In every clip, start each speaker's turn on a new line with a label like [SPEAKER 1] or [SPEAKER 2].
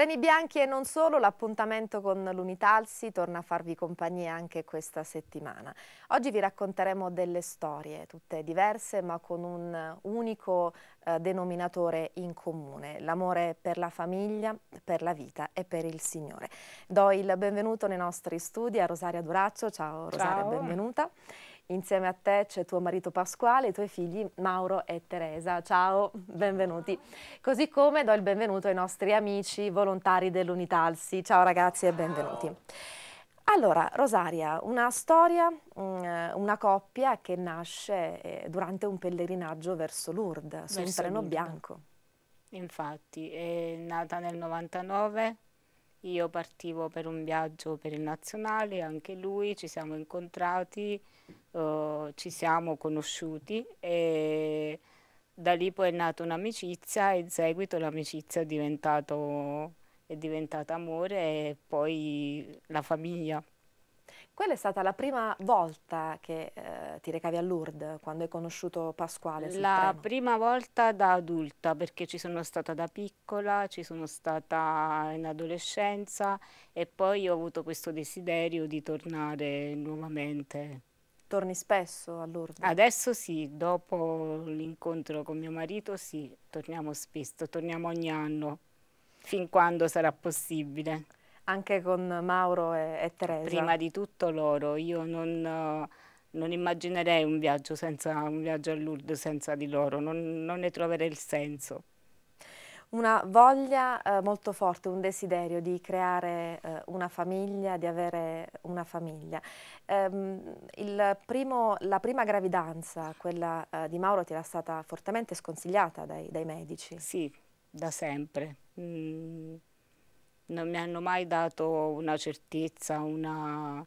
[SPEAKER 1] Treni bianchi e non solo, l'appuntamento con l'Unitalsi torna a farvi compagnia anche questa settimana. Oggi vi racconteremo delle storie, tutte diverse ma con un unico eh, denominatore in comune, l'amore per la famiglia, per la vita e per il Signore. Do il benvenuto nei nostri studi a Rosaria Duraccio, ciao Rosaria, Ciao. benvenuta. Insieme a te c'è tuo marito Pasquale, e i tuoi figli Mauro e Teresa. Ciao, benvenuti. Così come do il benvenuto ai nostri amici volontari dell'Unitalsi. Ciao ragazzi e benvenuti. Allora, Rosaria, una storia, mm, una coppia che nasce eh, durante un pellegrinaggio verso Lourdes, su verso un treno bianco.
[SPEAKER 2] Infatti, è nata nel 99 io partivo per un viaggio per il nazionale, anche lui, ci siamo incontrati, eh, ci siamo conosciuti e da lì poi è nata un'amicizia e in seguito l'amicizia è diventata
[SPEAKER 1] amore e
[SPEAKER 2] poi la famiglia.
[SPEAKER 1] Quella è stata la prima volta che eh, ti recavi a Lourdes, quando hai conosciuto Pasquale La treno. prima volta
[SPEAKER 2] da adulta, perché ci sono stata da piccola, ci sono stata in adolescenza e poi ho avuto questo desiderio di tornare nuovamente. Torni spesso a Lourdes? Adesso sì, dopo l'incontro con mio marito sì, torniamo spesso, torniamo ogni anno, fin quando sarà possibile
[SPEAKER 1] anche con Mauro e, e Teresa. Prima di
[SPEAKER 2] tutto loro, io non, non, immaginerei un viaggio, senza, un viaggio a Lourdes senza di loro, non, non ne troverei il senso
[SPEAKER 1] una voglia eh, molto forte, un desiderio di creare eh, una famiglia, di avere una famiglia. Ehm, primo, la prima gravidanza, quella eh, di Mauro, ti era stata fortemente sconsigliata dai, dai medici? Sì, da sempre. Mm,
[SPEAKER 2] non mi hanno mai dato una certezza, una,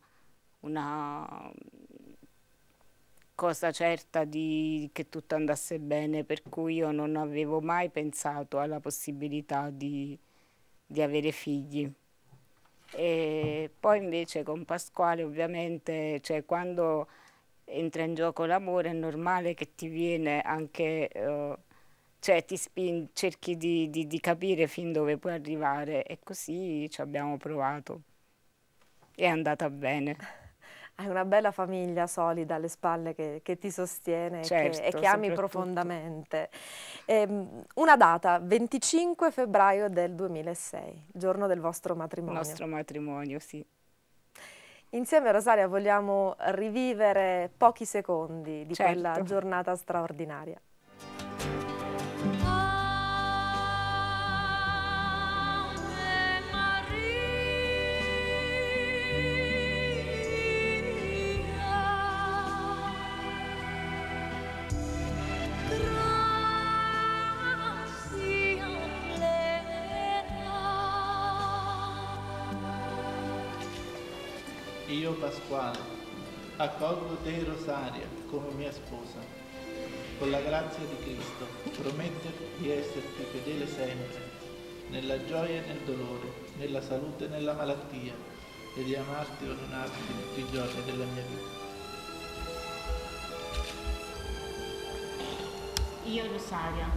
[SPEAKER 2] una cosa certa di, che tutto andasse bene, per cui io non avevo mai pensato alla possibilità di, di avere figli. E poi invece con Pasquale ovviamente, cioè quando entra in gioco l'amore è normale che ti viene anche... Eh, cioè ti spin, cerchi di, di, di, capire fin dove puoi arrivare e così ci abbiamo provato. È andata bene.
[SPEAKER 1] Hai una bella famiglia solida alle spalle che, che ti sostiene certo, che, e che ami profondamente. Ehm, una data, 25 febbraio del 2006, giorno del vostro matrimonio. Il nostro matrimonio, sì. Insieme a Rosaria vogliamo rivivere pochi secondi di certo. quella giornata straordinaria.
[SPEAKER 3] mio Pasquale, accolgo te Rosaria come mia sposa. Con la grazia di Cristo prometto di esserti fedele sempre, nella gioia e nel dolore, nella salute e nella malattia, e di amarti o non amarti tutti i giorni della mia vita.
[SPEAKER 2] Io Rosaria,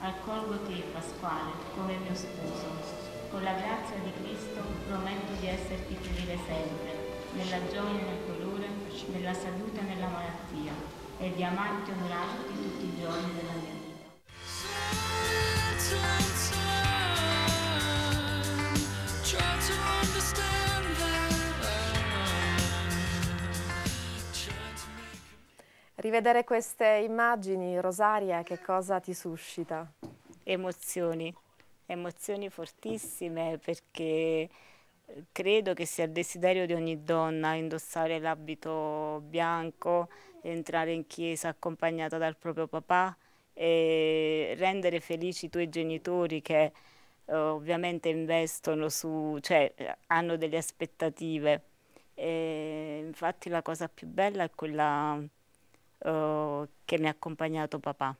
[SPEAKER 2] accolgo te Pasquale come mio sposo. Con la grazia di Cristo prometto di esserti fedele sempre, nella gioia e nel colore, nella salute e nella malattia, e di amarti e onorarti tutti i giorni della mia vita.
[SPEAKER 1] Rivedere queste immagini, Rosaria, che cosa ti suscita? Emozioni, emozioni
[SPEAKER 2] fortissime perché credo che sia il desiderio di ogni donna indossare l'abito bianco, entrare in chiesa accompagnata dal proprio papà e rendere felici i tuoi genitori che eh, ovviamente investono su, cioè hanno delle aspettative. E infatti la cosa più bella è quella eh, che mi ha accompagnato papà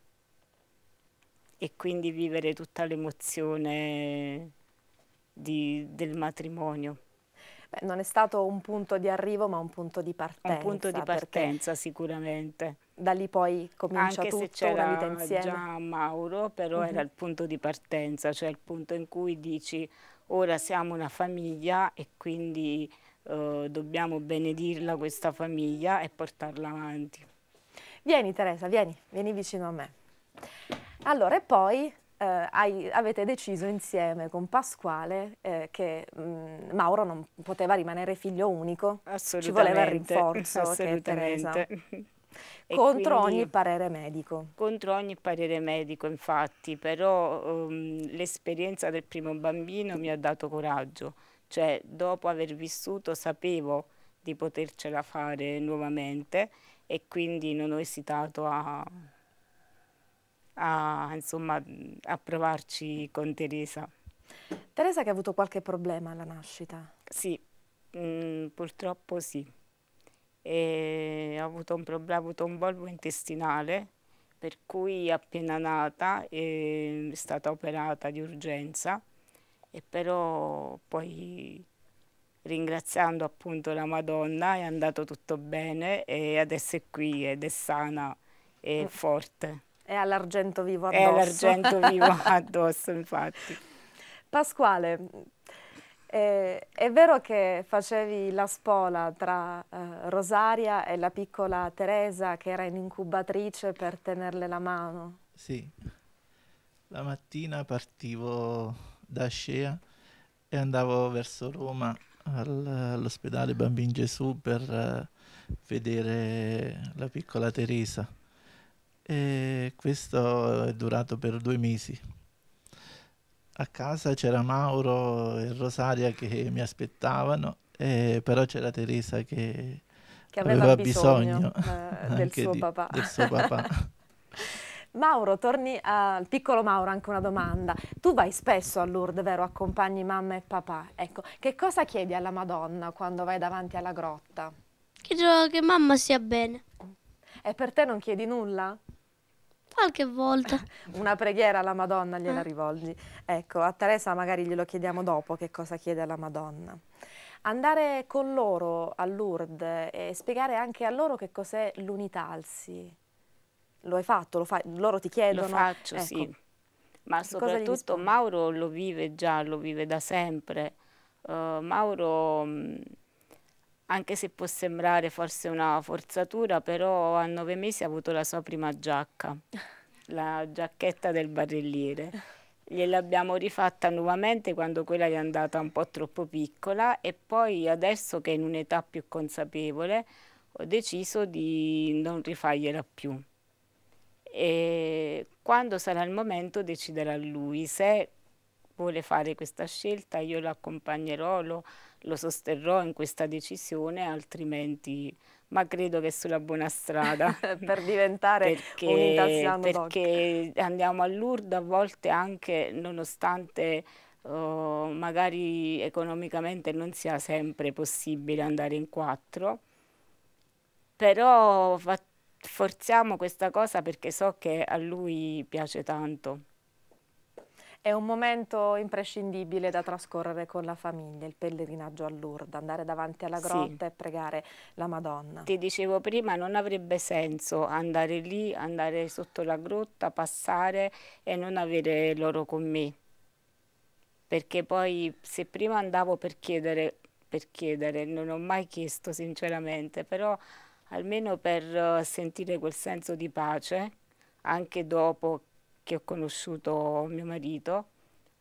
[SPEAKER 2] e quindi vivere tutta l'emozione di, del matrimonio.
[SPEAKER 1] Beh, non è stato un punto di arrivo ma un punto di partenza. Un punto di partenza
[SPEAKER 2] sicuramente.
[SPEAKER 1] Da lì poi comincia Anche tutto, se una vita insieme. già
[SPEAKER 2] Mauro, però mm -hmm. era mhm. il punto di partenza, cioè il punto in cui dici ora siamo una famiglia e quindi eh, dobbiamo benedirla questa famiglia e portarla avanti.
[SPEAKER 1] Vieni Teresa, vieni, vieni vicino a me. Allora, e poi eh, hai, avete deciso insieme con Pasquale eh, che mh, mm, Mauro non poteva rimanere figlio unico, ci voleva il rinforzo che è Teresa. contro quindi, ogni parere medico.
[SPEAKER 2] Contro ogni parere medico, infatti, però um, l'esperienza del primo bambino mi ha dato coraggio, cioè dopo aver vissuto sapevo di potercela fare nuovamente e quindi non ho esitato a a, insomma, a provarci con Teresa.
[SPEAKER 1] Teresa che ha avuto qualche problema alla nascita?
[SPEAKER 2] Sì, mh, purtroppo sì. E ha avuto un problema, ha avuto un volvo intestinale, per cui appena nata è stata operata di urgenza e però poi ringraziando appunto la Madonna è andato tutto bene e adesso è qui ed è sana e mm. forte.
[SPEAKER 1] È all'argento vivo addosso. È all'argento vivo
[SPEAKER 2] addosso, infatti.
[SPEAKER 1] Pasquale, eh, è vero che facevi la spola tra eh, Rosaria e la piccola Teresa che era in incubatrice per tenerle la mano?
[SPEAKER 3] Sì. La mattina partivo da Scea e andavo verso Roma all'ospedale Bambin Gesù per eh, vedere la piccola Teresa e questo è durato per due mesi. A casa c'era Mauro e Rosaria che mi aspettavano, eh, però c'era Teresa che, che aveva, aveva, bisogno, bisogno eh, del, suo di, del suo papà.
[SPEAKER 1] Mauro, torni al piccolo Mauro, anche una domanda. Tu vai spesso a Lourdes, vero? Accompagni mamma e papà. Ecco, che cosa chiedi alla Madonna quando vai davanti alla grotta? Che, che mamma sia bene. E per te non chiedi nulla? Qualche volta. Una preghiera alla Madonna gliela ah. rivolgi. Ecco, a Teresa magari glielo chiediamo dopo che cosa chiede alla Madonna. Andare con loro a Lourdes e spiegare anche a loro che cos'è l'unitalsi. Lo hai fatto? Lo fai? Loro ti chiedono? Lo faccio, ecco. sì.
[SPEAKER 2] Ma soprattutto Mauro lo vive già, lo vive da sempre. Uh, Mauro mm, anche se può sembrare forse una forzatura, però a nove mesi ha avuto la sua prima giacca, la giacchetta del barelliere. Gliel'abbiamo rifatta nuovamente quando quella è andata un po' troppo piccola e poi adesso che è in un'età più consapevole ho deciso di non rifargliela più. E quando sarà il momento deciderà lui se vuole fare questa scelta, io lo accompagnerò, lo, lo sosterrò in questa decisione, altrimenti, ma credo che è sulla buona strada. per diventare perché, un italiano Perché doc. andiamo a Lourdes a volte anche nonostante oh, magari economicamente non sia sempre possibile andare in quattro, però forziamo questa cosa perché so che a lui piace tanto.
[SPEAKER 1] È un momento imprescindibile da trascorrere con la famiglia, il pellegrinaggio a Lourdes, andare davanti alla grotta sì. e pregare la Madonna. Ti dicevo prima, non avrebbe senso andare lì, andare sotto la
[SPEAKER 2] grotta, passare e non avere loro con me. Perché poi se prima andavo per chiedere, per chiedere, non ho mai chiesto sinceramente, però almeno per eh, sentire quel senso di pace, anche dopo che ho conosciuto mio marito.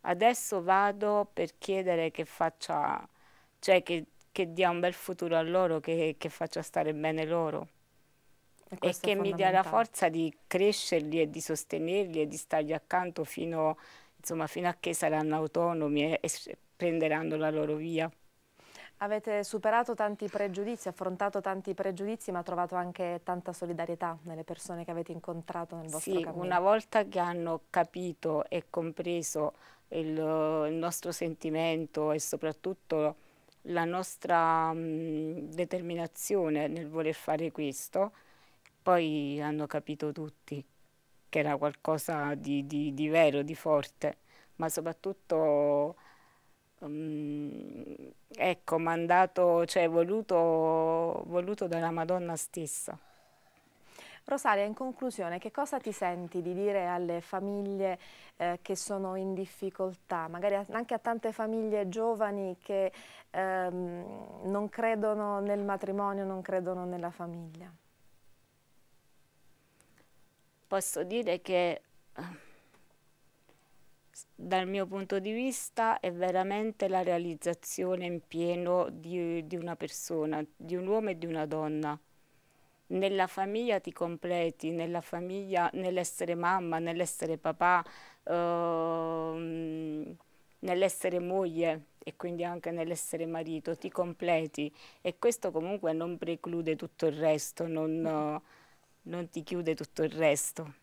[SPEAKER 2] Adesso vado per chiedere che faccia, cioè che, che dia un bel futuro a loro, che, che faccia stare bene loro. E, e che mi dia la forza di crescerli e di sostenerli e di stargli accanto fino, insomma, fino a che saranno autonomi e, e prenderanno la loro via.
[SPEAKER 1] Avete superato tanti pregiudizi, affrontato tanti pregiudizi, ma trovato anche tanta solidarietà nelle persone che avete incontrato nel vostro sì, cammino. Sì, una
[SPEAKER 2] volta che hanno capito e compreso il, il nostro sentimento e soprattutto la nostra mh, mm, determinazione nel voler fare questo, poi hanno capito tutti che era qualcosa di, di, di vero, di forte, ma soprattutto Ehm, ecco, mandato, cioè voluto, voluto dalla Madonna stessa.
[SPEAKER 1] Rosaria, in conclusione, che cosa ti senti di dire alle famiglie eh, che sono in difficoltà, magari anche a tante famiglie giovani che ehm, non credono nel matrimonio, non credono nella famiglia?
[SPEAKER 2] Posso dire che eh, dal mio punto di vista è veramente la realizzazione in pieno di, di una persona, di un uomo e di una donna. Nella famiglia ti completi, nella famiglia, nell'essere mamma, nell'essere papà, ehm, nell'essere moglie e quindi anche nell'essere marito, ti completi e questo comunque non preclude tutto il resto, non, non ti chiude tutto il resto.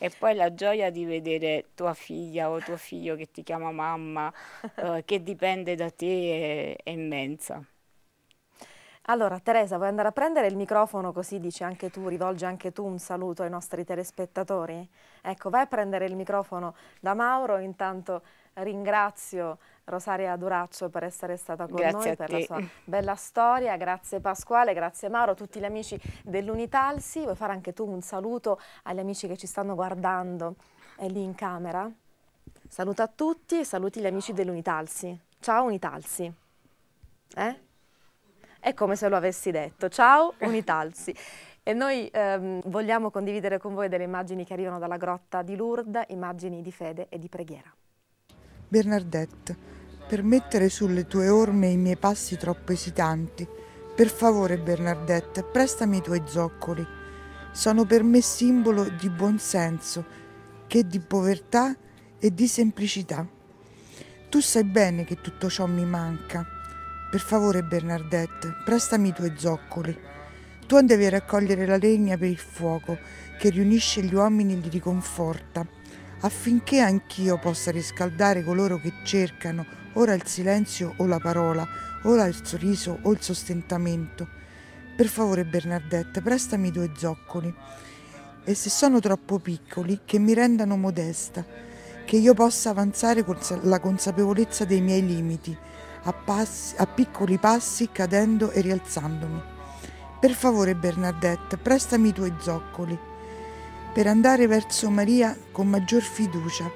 [SPEAKER 2] E poi la gioia di vedere tua figlia o tuo figlio che ti chiama mamma, eh, che dipende da te, è, è immensa.
[SPEAKER 1] Allora Teresa, vuoi andare a prendere il microfono così dici anche tu, rivolgi anche tu un saluto ai nostri telespettatori? Ecco, vai a prendere il microfono da Mauro, intanto ringrazio Rosaria Duraccio per essere stata con grazie noi, per la sua bella storia, grazie Pasquale, grazie Mauro, tutti gli amici dell'Unitalsi, vuoi fare anche tu un saluto agli amici che ci stanno guardando è lì in camera? Saluto a tutti e saluti gli amici dell'Unitalsi. Ciao Unitalsi. Eh? È come se lo avessi detto. Ciao Unitalsi. E noi ehm, vogliamo condividere con voi delle immagini che arrivano dalla grotta di Lourdes, immagini di fede e di preghiera.
[SPEAKER 4] Bernadette, per mettere sulle tue orme i miei passi troppo esitanti. Per favore, Bernadette, prestami i tuoi zoccoli. Sono per me simbolo di buonsenso, che di povertà e di semplicità. Tu sai bene che tutto ciò mi manca. Per favore, Bernadette, prestami i tuoi zoccoli. Tu andavi a raccogliere la legna per il fuoco, che riunisce gli uomini e li riconforta, affinché anch'io possa riscaldare coloro che cercano ora il silenzio o la parola, ora il sorriso o il sostentamento. Per favore, Bernadette, prestami due zoccoli. E se sono troppo piccoli, che mi rendano modesta, che io possa avanzare con la consapevolezza dei miei limiti, a, passi, a piccoli passi cadendo e rialzandomi. Per favore, Bernadette, prestami i tuoi zoccoli per andare verso Maria con maggior fiducia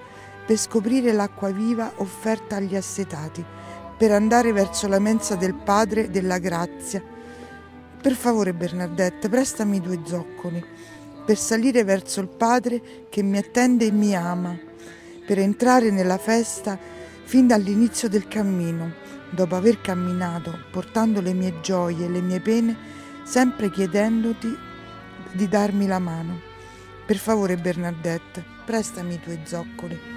[SPEAKER 4] per scoprire l'acqua viva offerta agli assetati, per andare verso la mensa del Padre della Grazia. Per favore, Bernadette, prestami due zoccoli, per salire verso il Padre che mi attende e mi ama, per entrare nella festa fin dall'inizio del cammino, dopo aver camminato, portando le mie gioie e le mie pene, sempre chiedendoti di darmi la mano. Per favore, Bernadette, prestami i tuoi zoccoli.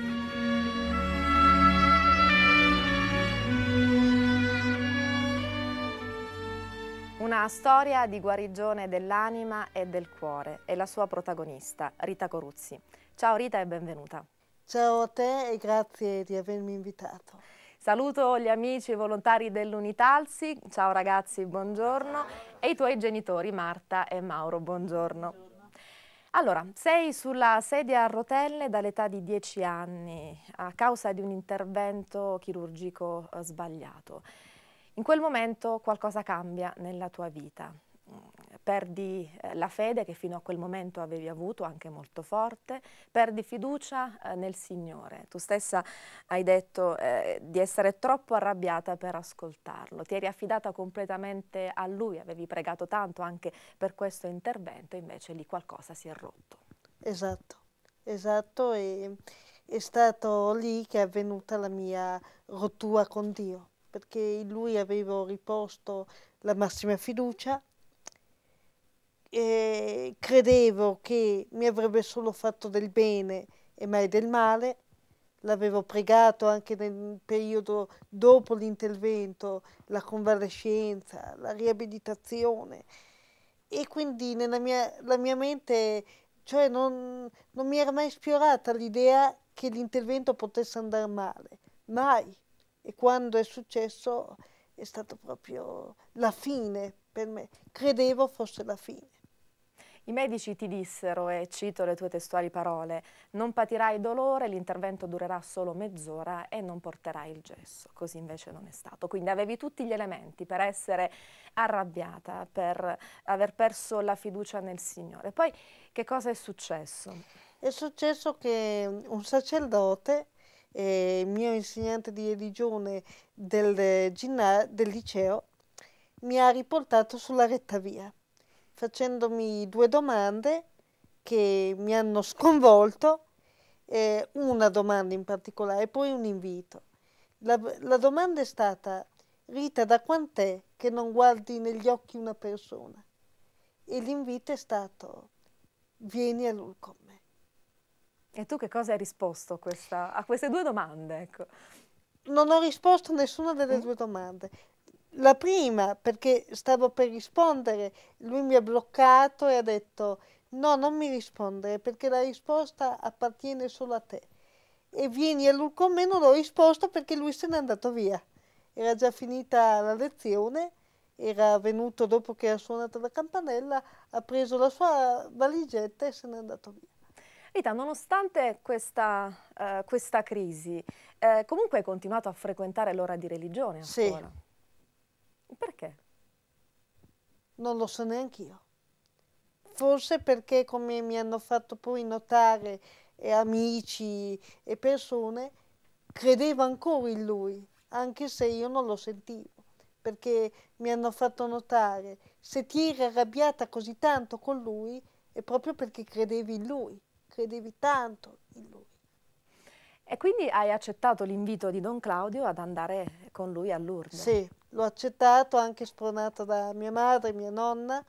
[SPEAKER 1] storia di guarigione dell'anima e del cuore e la sua protagonista, Rita Coruzzi. Ciao Rita e benvenuta. Ciao a te e grazie di avermi invitato. Saluto gli amici volontari dell'Unitalsi, ciao ragazzi, buongiorno, e i tuoi genitori Marta e Mauro, buongiorno. Allora, sei sulla sedia a rotelle dall'età di 10 anni a causa di un intervento chirurgico eh, sbagliato in quel momento qualcosa cambia nella tua vita. Perdi eh, la fede che fino a quel momento avevi avuto, anche molto forte, perdi fiducia eh, nel Signore. Tu stessa hai detto eh, di essere troppo arrabbiata per ascoltarlo, ti eri affidata completamente a Lui, avevi pregato tanto anche per questo intervento, invece lì qualcosa si è rotto.
[SPEAKER 3] Esatto, esatto, e è stato lì che è avvenuta la mia rottura con Dio perché in lui avevo riposto la massima fiducia e credevo che mi avrebbe solo fatto del bene e mai del male. L'avevo pregato anche nel periodo dopo l'intervento, la convalescenza, la riabilitazione. E quindi nella mia, mia mente, cioè non, non mi era mai sfiorata l'idea che l'intervento potesse andare male, mai e quando è successo è stata proprio la fine per me, credevo fosse la fine. I medici ti dissero, e cito le tue testuali parole,
[SPEAKER 1] non patirai dolore, l'intervento durerà solo mezz'ora e non porterai il gesso. Così invece non è stato. Quindi avevi tutti gli elementi per essere arrabbiata, per aver perso la fiducia nel Signore. Poi che cosa è successo? È
[SPEAKER 3] successo che un sacerdote eh, il mio insegnante di religione del, del liceo, mi ha riportato sulla retta via, facendomi due domande che mi hanno sconvolto, eh, una domanda in particolare e poi un invito. La, la domanda è stata, Rita, da quant'è che non guardi negli occhi una persona? E l'invito è stato, vieni a all'Ulcom. E tu che cosa hai risposto questa, a queste due domande? Ecco. Non ho risposto a nessuna delle mm. due domande. La prima, perché stavo per rispondere, lui mi ha bloccato e ha detto no, non mi rispondere perché la risposta appartiene solo a te. E vieni a lui con me, non ho risposto perché lui se n'è andato via. Era già finita la lezione, era venuto dopo che ha suonato la campanella, ha preso la sua valigetta e se n'è andato via. Rita,
[SPEAKER 1] nonostante questa, eh, questa crisi, eh, comunque hai continuato a frequentare
[SPEAKER 3] l'ora di religione ancora? sì. Perché? Non lo so neanche io. Forse perché, come mi hanno fatto poi notare e eh, amici e persone, credevo ancora in lui, anche se io non lo sentivo perché mi hanno fatto notare se ti eri arrabbiata così tanto con lui è proprio perché credevi in lui credevi tanto in lui. E quindi hai accettato l'invito di Don Claudio ad andare con lui a Lourdes? Sì, l'ho accettato anche spronata da mia madre, mia nonna,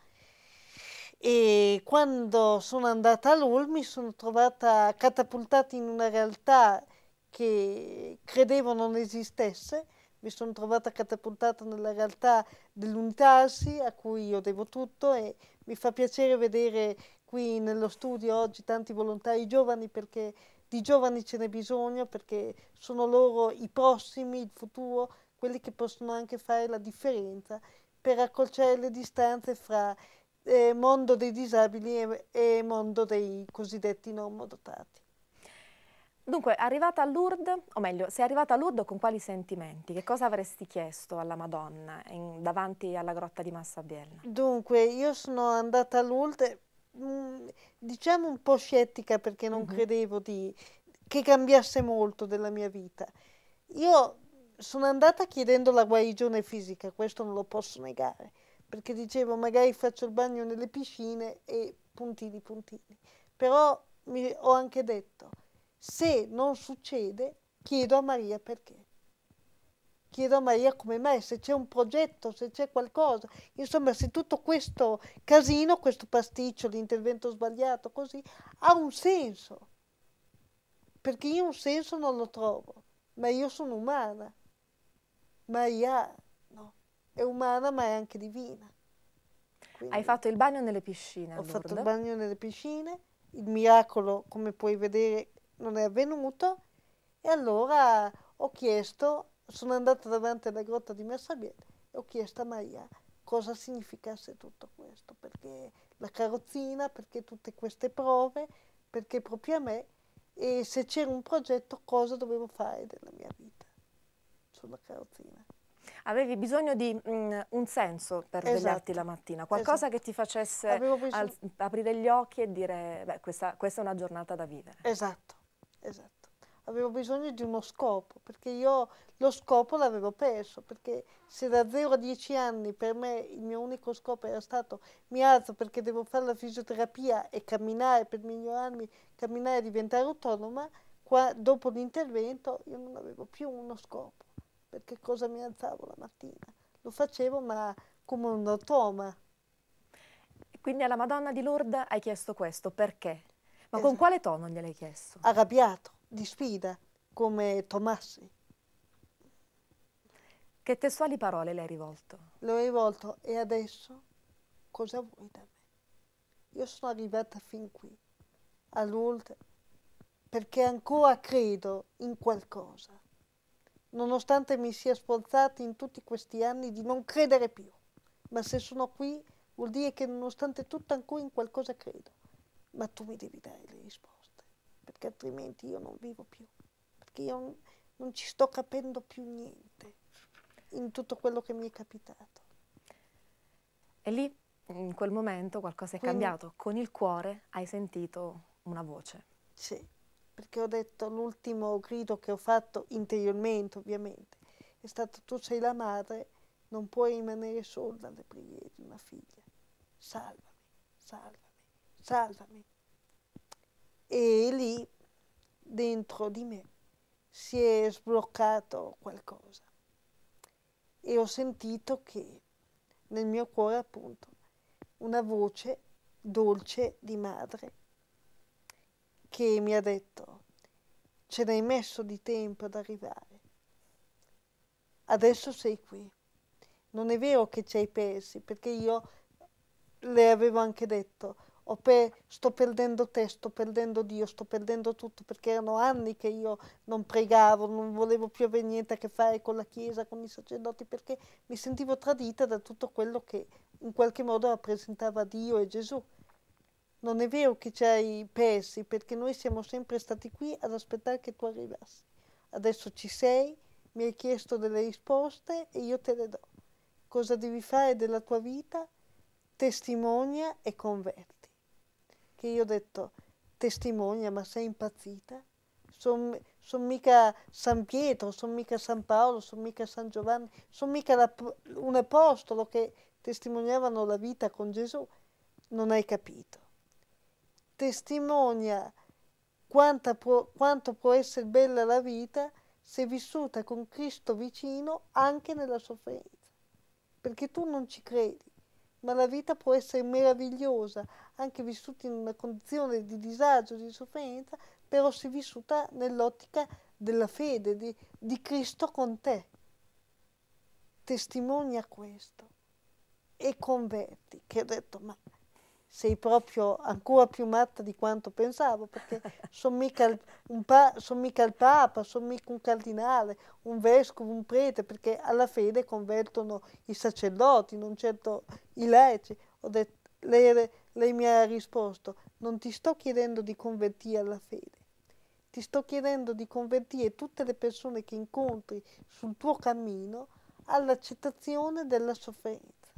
[SPEAKER 3] e quando sono andata a Lul mi sono trovata catapultata in una realtà che credevo non esistesse, mi sono trovata catapultata nella realtà dell'Untarsi a cui io devo tutto e mi fa piacere vedere qui nello studio oggi tanti volontari giovani perché di giovani ce n'è bisogno perché sono loro i prossimi, il futuro, quelli che possono anche fare la differenza per accorciare le distanze fra eh, mondo dei disabili e, e mondo dei cosiddetti normodotati.
[SPEAKER 1] Dunque, arrivata a Lourdes, o meglio, sei arrivata a Lourdes con quali sentimenti? Che cosa avresti chiesto alla Madonna in, davanti alla grotta di Massa Biella?
[SPEAKER 3] Dunque, io sono andata a Lourdes Mm, diciamo un po' scettica perché non mm-hmm. credevo di, che cambiasse molto della mia vita. Io sono andata chiedendo la guarigione fisica, questo non lo posso negare, perché dicevo magari faccio il bagno nelle piscine e puntini puntini, però mi, ho anche detto se non succede chiedo a Maria perché chiedo a Maria come mai, se c'è un progetto, se c'è qualcosa, insomma se tutto questo casino, questo pasticcio, l'intervento sbagliato, così, ha un senso, perché io un senso non lo trovo, ma io sono umana, Maria no, è umana ma è anche divina. Quindi Hai fatto il bagno nelle piscine? Ho Lourdes. fatto il bagno nelle piscine, il miracolo come puoi vedere non è avvenuto e allora ho chiesto sono andata davanti alla grotta di Massabiele e ho chiesto a Maria cosa significasse tutto questo, perché la carrozzina, perché tutte queste prove, perché proprio a me e se c'era un progetto cosa dovevo fare della mia vita sulla carrozzina.
[SPEAKER 1] Avevi bisogno di mh, mm, un senso per esatto. svegliarti la mattina, qualcosa esatto. che ti facesse al, aprire gli occhi e dire beh, questa, questa è una giornata da vivere.
[SPEAKER 3] Esatto, esatto avevo bisogno di uno scopo, perché io lo scopo l'avevo perso, perché se da 0 a 10 anni per me il mio unico scopo era stato mi alzo perché devo fare la fisioterapia e camminare per migliorarmi, camminare e diventare autonoma, qua, dopo l'intervento io non avevo più uno scopo, perché cosa mi alzavo la mattina? Lo facevo ma come un automa.
[SPEAKER 1] Quindi alla Madonna di Lourdes hai chiesto questo, perché? Ma esatto. con quale tono gliel'hai
[SPEAKER 3] chiesto? Arrabbiato di sfida come Tomassi. Che testuali parole le hai rivolto? Le ho rivolto e adesso cosa vuoi da me? Io sono arrivata fin qui, all'ultimo, perché ancora credo in qualcosa, nonostante mi sia sforzata in tutti questi anni di non credere più. Ma se sono qui vuol dire che nonostante tutto ancora in qualcosa credo. Ma tu mi devi dare le risposte perché altrimenti io non vivo più, perché io non ci sto capendo più niente in tutto quello che mi è capitato. E lì,
[SPEAKER 1] in quel momento, qualcosa è Quindi, cambiato. Con il cuore hai sentito una voce.
[SPEAKER 3] Sì, perché ho detto l'ultimo grido che ho fatto interiormente, ovviamente, è stato tu sei la madre, non puoi rimanere sola alle preghiere di una figlia. Salvami, salvami, salvami e lì dentro di me si è sbloccato qualcosa e ho sentito che nel mio cuore appunto una voce dolce di madre che mi ha detto ce n'hai messo di tempo ad arrivare adesso sei qui non è vero che ci hai persi perché io le avevo anche detto o sto perdendo te, sto perdendo Dio, sto perdendo tutto, perché erano anni che io non pregavo, non volevo più avere niente a che fare con la Chiesa, con i sacerdoti, perché mi sentivo tradita da tutto quello che in qualche modo rappresentava Dio e Gesù. Non è vero che ci hai persi, perché noi siamo sempre stati qui ad aspettare che tu arrivassi. Adesso ci sei, mi hai chiesto delle risposte e io te le do. Cosa devi fare della tua vita? Testimonia e converti che io ho detto, testimonia, ma sei impazzita? Sono son mica San Pietro, sono mica San Paolo, sono mica San Giovanni, sono mica la, un apostolo che testimoniavano la vita con Gesù. Non hai capito. Testimonia può, quanto può essere bella la vita se vissuta con Cristo vicino anche nella sofferenza. Perché tu non ci credi, ma la vita può essere meravigliosa anche vissuti in una condizione di disagio, di sofferenza, però si è vissuta nell'ottica della fede, di, di Cristo con te. Testimonia questo e converti, che ho detto, ma sei proprio ancora più matta di quanto pensavo, perché sono mica, pa- son mica, il Papa, sono mica un cardinale, un vescovo, un prete, perché alla fede convertono i sacerdoti, non certo i laici. Ho detto, lei lei mi ha risposto, non ti sto chiedendo di convertire alla fede, ti sto chiedendo di convertire tutte le persone che incontri sul tuo cammino all'accettazione della sofferenza,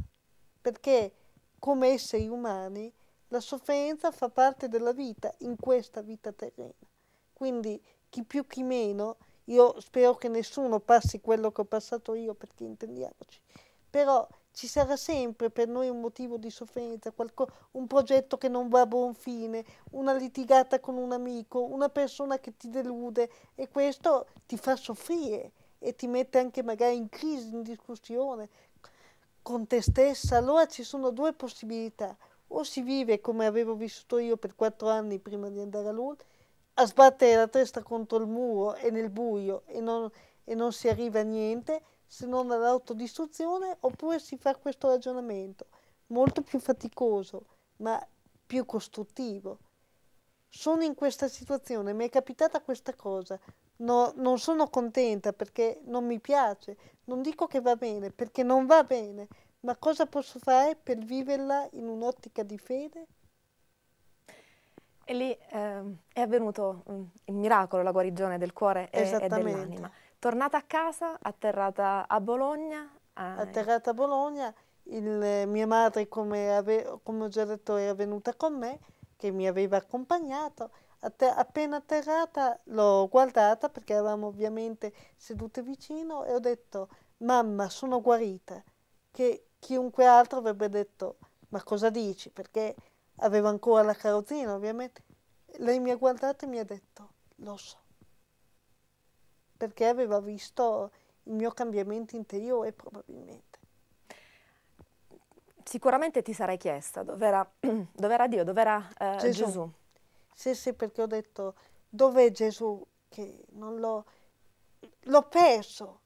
[SPEAKER 3] perché come esseri umani la sofferenza fa parte della vita in questa vita terrena. Quindi chi più chi meno, io spero che nessuno passi quello che ho passato io, perché intendiamoci, però ci sarà sempre per noi un motivo di sofferenza, un progetto che non va a buon fine, una litigata con un amico, una persona che ti delude e questo ti fa soffrire e ti mette anche magari in crisi, in discussione con te stessa. Allora ci sono due possibilità, o si vive come avevo vissuto io per quattro anni prima di andare a Lourdes, a sbattere la testa contro il muro e nel buio e non, e non si arriva a niente, se non dall'autodistruzione, oppure si fa questo ragionamento, molto più faticoso, ma più costruttivo. Sono in questa situazione, mi è capitata questa cosa, no, non sono contenta perché non mi piace, non dico che va bene perché non va bene, ma cosa posso fare per viverla in un'ottica di fede? E lì eh, è avvenuto
[SPEAKER 1] mm, il miracolo, la guarigione del cuore e, e dell'anima. Tornata a casa, atterrata
[SPEAKER 3] a Bologna. Ah, atterrata a Bologna, il, mia madre, come, ave, come, ho già detto, era venuta con me, che mi aveva accompagnato. Atter appena atterrata l'ho guardata perché eravamo ovviamente sedute vicino e ho detto mamma sono guarita che chiunque altro avrebbe detto ma cosa dici perché aveva ancora la carrozzina ovviamente lei mi ha guardata e mi ha detto lo so perché aveva visto il mio cambiamento interiore probabilmente. Sicuramente ti sarei chiesta dov'era, dov'era Dio, dov'era eh, Gesù. Gesù. Sì, sì, perché ho detto dov'è Gesù che non l'ho, l'ho perso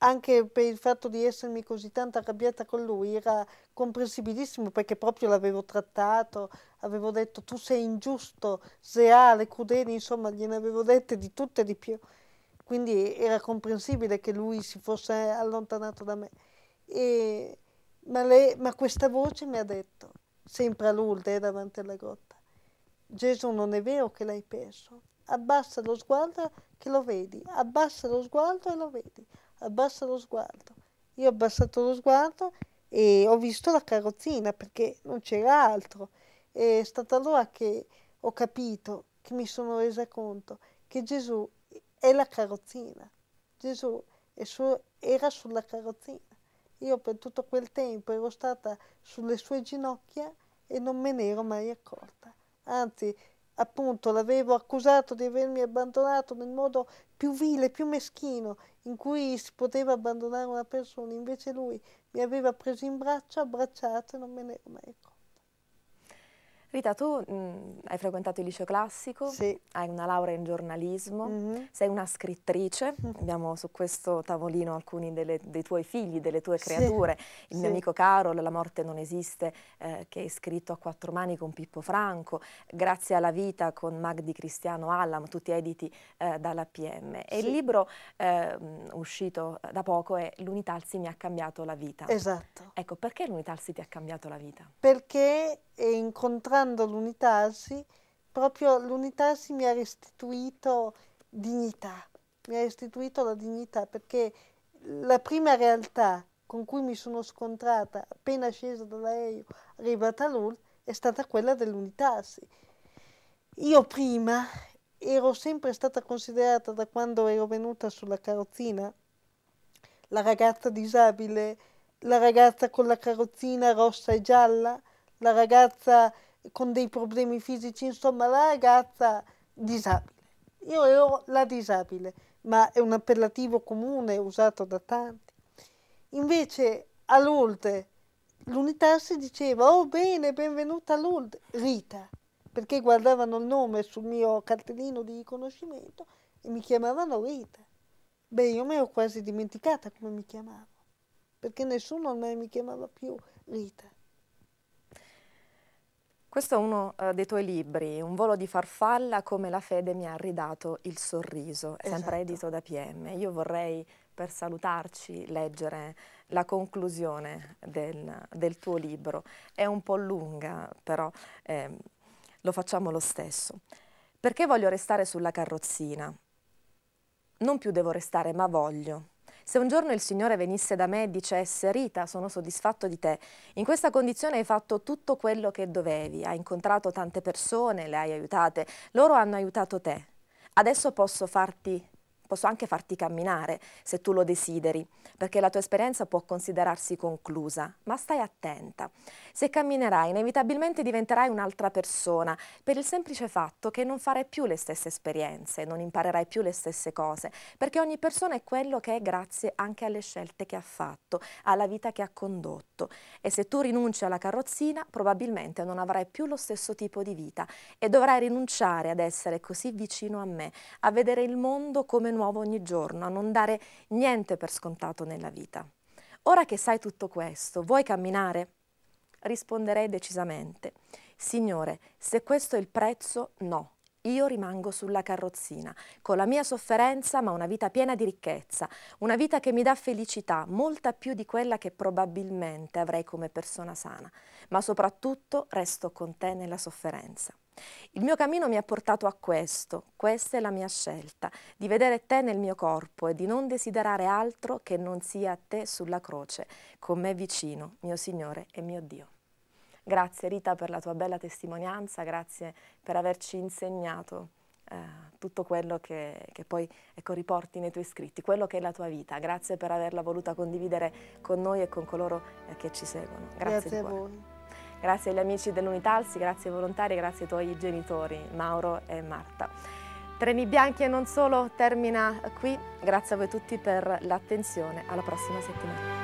[SPEAKER 3] anche per il fatto di essermi così tanto arrabbiata con lui era comprensibilissimo perché proprio l'avevo trattato, avevo detto tu sei ingiusto, zeale, crudele, insomma gliene avevo dette di tutte e di più quindi era comprensibile che lui si fosse allontanato da me. E, ma, lei, ma, questa voce mi ha detto, sempre a Lourdes davanti alla grotta, Gesù non è vero che l'hai perso, abbassa lo sguardo che lo vedi, abbassa lo sguardo e lo vedi, abbassa lo sguardo. Io ho abbassato lo sguardo e ho visto la carrozzina perché non c'era altro. È stata allora che ho capito, che mi sono resa conto che Gesù è la carrozzina. Gesù era sulla carrozzina. Io per tutto quel tempo ero stata sulle sue ginocchia e non me ne ero mai accorta. Anzi, appunto, l'avevo accusato di avermi abbandonato nel modo più vile, più meschino in cui si poteva abbandonare una persona. Invece lui mi aveva preso in braccio, abbracciato e non me ne ero mai accorta.
[SPEAKER 1] Rita, tu mh, mm, hai frequentato il liceo classico, sì. hai una laurea in giornalismo, mm -hmm. sei una scrittrice, mm -hmm. abbiamo su questo tavolino alcuni delle, dei tuoi figli, delle tue creature, sì. il sì. mio amico Carol, La morte non esiste, eh, che è scritto a quattro mani con Pippo Franco, Grazie alla vita con Magdi Cristiano Allam, tutti editi eh, dalla PM. E il libro eh, uscito da poco è L'Unitalsi mi ha cambiato la vita. Esatto. Ecco, perché l'Unitalsi ti ha cambiato la vita?
[SPEAKER 3] Perché e incontrando l'unitarsi, proprio l'unitarsi mi ha restituito dignità, mi ha restituito la dignità perché la prima realtà con cui mi sono scontrata appena scesa dall'aereo arrivata a Lul è stata quella dell'unitarsi. Io prima ero sempre stata considerata da quando ero venuta sulla carrozzina la ragazza disabile, la ragazza con la carrozzina rossa e gialla, la ragazza con dei problemi fisici, insomma la ragazza disabile. Io ero la disabile, ma è un appellativo comune usato da tanti. Invece a Lourdes l'unità si diceva oh bene, benvenuta a Lourdes, Rita, perché guardavano il nome sul mio cartellino di riconoscimento e mi chiamavano Rita. Beh, io mi ero quasi dimenticata come mi chiamavo, perché nessuno ormai mi chiamava più Rita.
[SPEAKER 1] Questo è uno uh, dei tuoi libri, Un volo di farfalla, come la fede mi ha ridato il sorriso, esatto. sempre edito da PM. Io vorrei, per salutarci, leggere la conclusione del, del tuo libro. È un po' lunga, però eh, lo facciamo lo stesso. Perché voglio restare sulla carrozzina? Non più devo restare, ma voglio se un giorno il Signore venisse da me e dicesse Rita, sono soddisfatto di te, in questa condizione hai fatto tutto quello che dovevi, hai incontrato tante persone, le hai aiutate, loro hanno aiutato te. Adesso posso farti Posso anche farti camminare se tu lo desideri, perché la tua esperienza può considerarsi conclusa, ma stai attenta. Se camminerai, inevitabilmente diventerai un'altra persona, per il semplice fatto che non farai più le stesse esperienze, non imparerai più le stesse cose, perché ogni persona è quello che è grazie anche alle scelte che ha fatto, alla vita che ha condotto. E se tu rinunci alla carrozzina, probabilmente non avrai più lo stesso tipo di vita e dovrai rinunciare ad essere così vicino a me, a vedere il mondo come non nuovo ogni giorno, a non dare niente per scontato nella vita. Ora che sai tutto questo, vuoi camminare? Risponderei decisamente, Signore, se questo è il prezzo, no. Io rimango sulla carrozzina, con la mia sofferenza, ma una vita piena di ricchezza, una vita che mi dà felicità, molta più di quella che probabilmente avrei come persona sana, ma soprattutto resto con te nella sofferenza. Il mio cammino mi ha portato a questo, questa è la mia scelta, di vedere te nel mio corpo e di non desiderare altro che non sia te sulla croce, con me vicino, mio Signore e mio Dio. Grazie Rita per la tua bella testimonianza, grazie per averci insegnato eh, tutto quello che, che poi ecco, riporti nei tuoi scritti, quello che è la tua vita. Grazie per averla voluta condividere con noi e con coloro eh, che ci seguono. Grazie, grazie a voi grazie agli amici dell'Unitalsi, grazie ai volontari, grazie ai tuoi genitori Mauro e Marta. Treni Bianchi e non solo termina qui, grazie a voi tutti per l'attenzione, alla prossima settimana.